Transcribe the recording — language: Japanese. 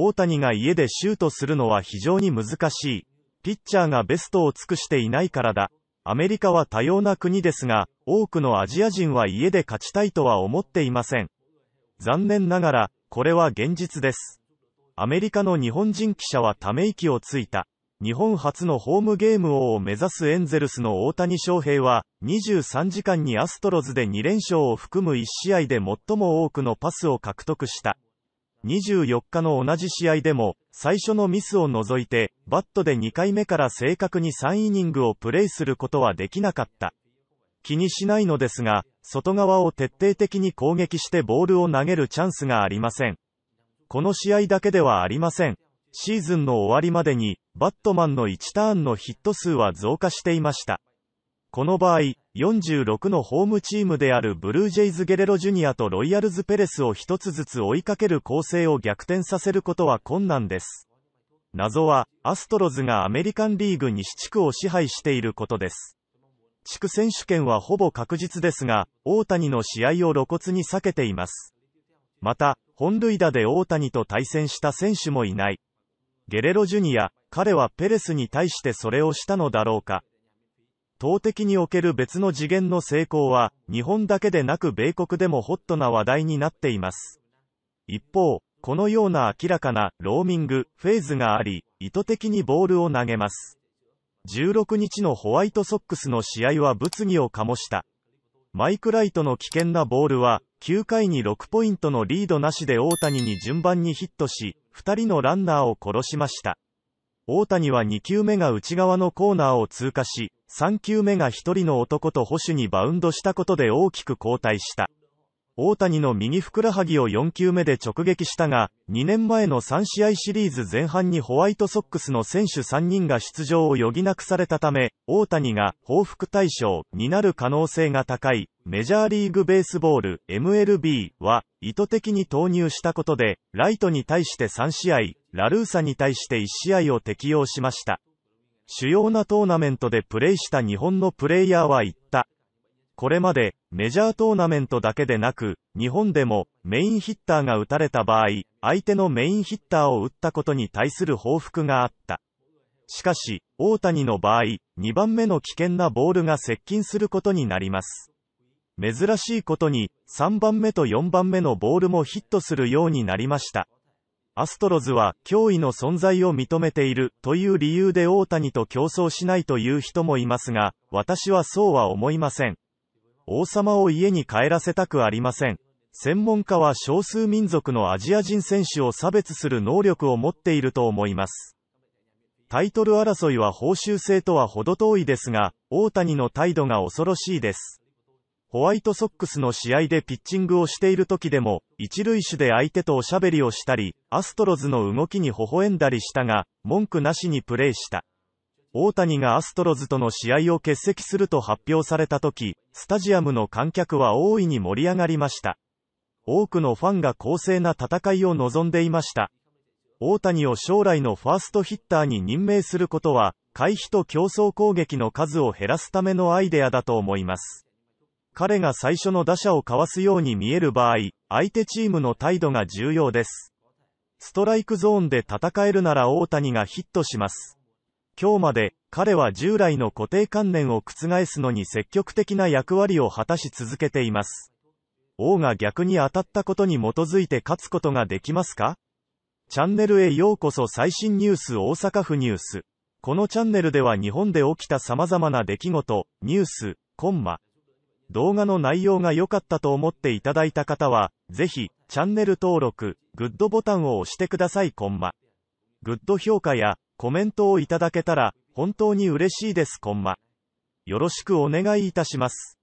大谷が家でシュートするのは非常に難しい。ピッチャーがベストを尽くしていないからだ。アメリカは多様な国ですが、多くのアジア人は家で勝ちたいとは思っていません。残念ながら、これは現実です。アメリカの日本人記者はため息をついた。日本初のホームゲーム王を目指すエンゼルスの大谷翔平は、23時間にアストロズで2連勝を含む1試合で最も多くのパスを獲得した。24日の同じ試合でも、最初のミスを除いて、バットで2回目から正確に3イニングをプレイすることはできなかった。気にしないのですが、外側を徹底的に攻撃してボールを投げるチャンスがありません。この試合だけではありません。シーズンの終わりまでに、バットマンの1ターンのヒット数は増加していました。この場合、46のホームチームであるブルージェイズ・ゲレロジュニアとロイヤルズ・ペレスを一つずつ追いかける構成を逆転させることは困難です。謎は、アストロズがアメリカンリーグ西地区を支配していることです。地区選手権はほぼ確実ですが、大谷の試合を露骨に避けています。また、本塁打で大谷と対戦した選手もいない。ゲレロジュニア、彼はペレスに対してそれをしたのだろうか。投擲における別の次元の成功は、日本だけでなく米国でもホットな話題になっています。一方、このような明らかなローミングフェーズがあり、意図的にボールを投げます。16日のホワイトソックスの試合は物議を醸した。マイクライトの危険なボールは、9回に6ポイントのリードなしで大谷に順番にヒットし、2人のランナーを殺しました。大谷は2球目が内側のコーナーを通過し、3球目が1人の男と保守にバウンドしたことで大きく後退した。大谷の右ふくらはぎを4球目で直撃したが、2年前の3試合シリーズ前半にホワイトソックスの選手3人が出場を余儀なくされたため、大谷が報復対象になる可能性が高い、メジャーリーグベースボール MLB は意図的に投入したことで、ライトに対して3試合、ラルーサに対して1試合を適用しました。主要なトーナメントでプレイした日本のプレイヤーは言った。これまで、メジャートーナメントだけでなく、日本でも、メインヒッターが打たれた場合、相手のメインヒッターを打ったことに対する報復があった。しかし、大谷の場合、2番目の危険なボールが接近することになります。珍しいことに、3番目と4番目のボールもヒットするようになりました。アストロズは脅威の存在を認めているという理由で大谷と競争しないという人もいますが、私はそうは思いません。王様を家に帰らせたくありません。専門家は少数民族のアジア人選手を差別する能力を持っていると思います。タイトル争いは報酬制とは程遠いですが、大谷の態度が恐ろしいです。ホワイトソックスの試合でピッチングをしている時でも、一塁手で相手とおしゃべりをしたり、アストロズの動きに微笑んだりしたが、文句なしにプレーした。大谷がアストロズとの試合を欠席すると発表された時、スタジアムの観客は大いに盛り上がりました。多くのファンが公正な戦いを望んでいました。大谷を将来のファーストヒッターに任命することは、回避と競争攻撃の数を減らすためのアイデアだと思います。彼が最初の打者をかわすように見える場合、相手チームの態度が重要です。ストライクゾーンで戦えるなら大谷がヒットします。今日まで、彼は従来の固定観念を覆すのに積極的な役割を果たし続けています。王が逆に当たったことに基づいて勝つことができますかチャンネルへようこそ最新ニュース大阪府ニュース。このチャンネルでは日本で起きた様々な出来事、ニュース、コンマ。動画の内容が良かったと思っていただいた方は、ぜひ、チャンネル登録、グッドボタンを押してくださいコンマ。グッド評価や、コメントをいただけたら、本当に嬉しいです、こんマ。よろしくお願いいたします。